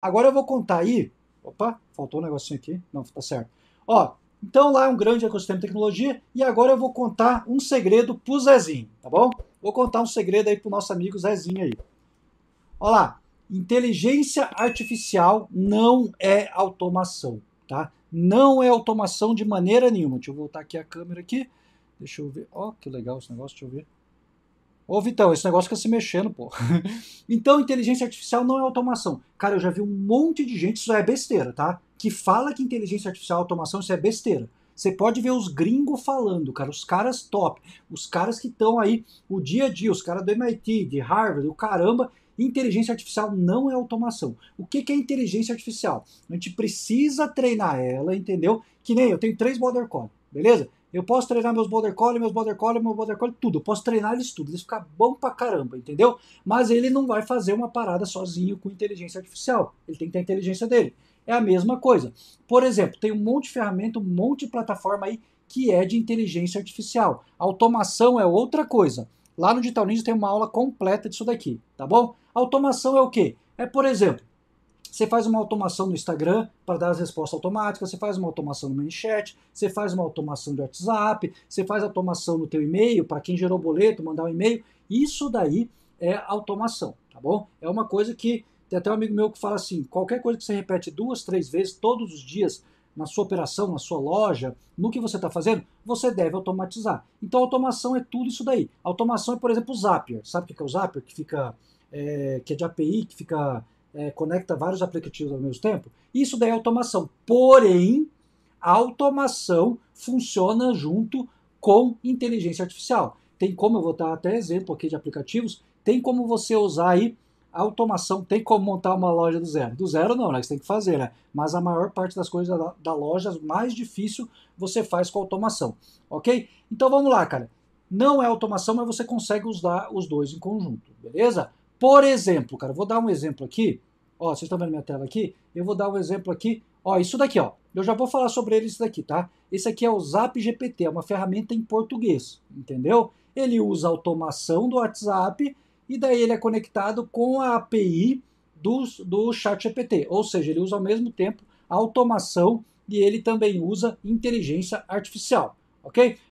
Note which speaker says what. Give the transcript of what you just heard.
Speaker 1: Agora eu vou contar aí. Opa, faltou um negocinho aqui. Não, tá certo. Ó, então lá é um grande ecossistema de tecnologia e agora eu vou contar um segredo pro Zezinho, tá bom? Vou contar um segredo aí pro nosso amigo Zezinho aí. Olha lá, inteligência artificial não é automação, tá? Não é automação de maneira nenhuma. Deixa eu voltar aqui a câmera aqui. Deixa eu ver. Ó, que legal esse negócio, deixa eu ver. Ô Vitão, esse negócio fica se mexendo, pô. então, inteligência artificial não é automação. Cara, eu já vi um monte de gente, isso é besteira, tá? Que fala que inteligência artificial é automação, isso é besteira. Você pode ver os gringos falando, cara, os caras top, os caras que estão aí o dia a dia, os caras do MIT, de Harvard, o caramba. Inteligência artificial não é automação. O que, que é inteligência artificial? A gente precisa treinar ela, entendeu? Que nem eu tenho três border collie, beleza? Eu posso treinar meus border collie, meus border collie, meu border collie, tudo. Eu posso treinar eles tudo, eles ficam bom pra caramba, entendeu? Mas ele não vai fazer uma parada sozinho com inteligência artificial. Ele tem que ter a inteligência dele. É a mesma coisa. Por exemplo, tem um monte de ferramenta, um monte de plataforma aí que é de inteligência artificial. automação é outra coisa. Lá no Digital Ninja tem uma aula completa disso daqui, tá bom? automação é o quê? É, por exemplo, você faz uma automação no Instagram para dar as respostas automáticas, você faz uma automação no ManyChat, você faz uma automação de WhatsApp, você faz automação no teu e-mail, para quem gerou boleto, mandar um e-mail. Isso daí é automação, tá bom? É uma coisa que tem até um amigo meu que fala assim, qualquer coisa que você repete duas, três vezes todos os dias na sua operação, na sua loja, no que você está fazendo, você deve automatizar. Então automação é tudo isso daí. Automação é, por exemplo, o Zapier. Sabe o que é o Zapier? Que fica... É, que é de API, que fica é, conecta vários aplicativos ao mesmo tempo. Isso daí é automação. Porém, a automação funciona junto com inteligência artificial. Tem como, eu vou dar até exemplo aqui de aplicativos, tem como você usar aí automação, tem como montar uma loja do zero. Do zero não, né? Você tem que fazer, né? Mas a maior parte das coisas da, da loja, mais difícil, você faz com automação, ok? Então vamos lá, cara. Não é automação, mas você consegue usar os dois em conjunto, beleza? Por exemplo, cara, vou dar um exemplo aqui. Ó, vocês estão vendo minha tela aqui? Eu vou dar um exemplo aqui. Ó, isso daqui, ó. Eu já vou falar sobre ele isso daqui, tá? Esse aqui é o Zap GPT, é uma ferramenta em português, entendeu? Ele usa a automação do WhatsApp e daí ele é conectado com a API do, do chat GPT. Ou seja, ele usa ao mesmo tempo a automação e ele também usa inteligência artificial, ok?